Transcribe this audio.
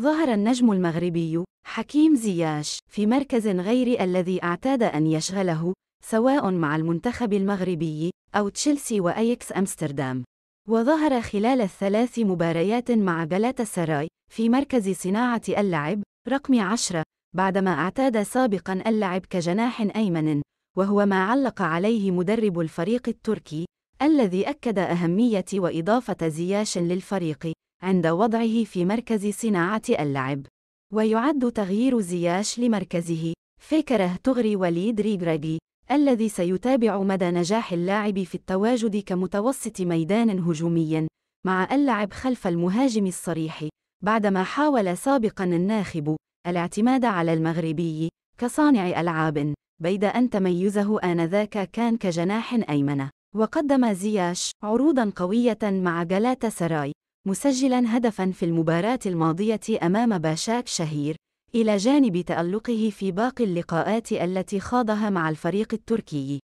ظهر النجم المغربي حكيم زياش في مركز غير الذي اعتاد أن يشغله سواء مع المنتخب المغربي أو تشيلسي وأيكس أمستردام وظهر خلال الثلاث مباريات مع جلاتا سراي في مركز صناعة اللعب رقم 10 بعدما اعتاد سابقا اللعب كجناح أيمن وهو ما علق عليه مدرب الفريق التركي الذي أكد أهمية وإضافة زياش للفريق عند وضعه في مركز صناعة اللعب ويعد تغيير زياش لمركزه فكره تغري وليد ريغراجي الذي سيتابع مدى نجاح اللاعب في التواجد كمتوسط ميدان هجومي مع اللعب خلف المهاجم الصريح بعدما حاول سابقا الناخب الاعتماد على المغربي كصانع ألعاب بيد أن تميزه آنذاك كان كجناح أيمن وقدم زياش عروضا قوية مع جلاتا سراي مسجلا هدفا في المباراة الماضية أمام باشاك شهير إلى جانب تألقه في باقي اللقاءات التي خاضها مع الفريق التركي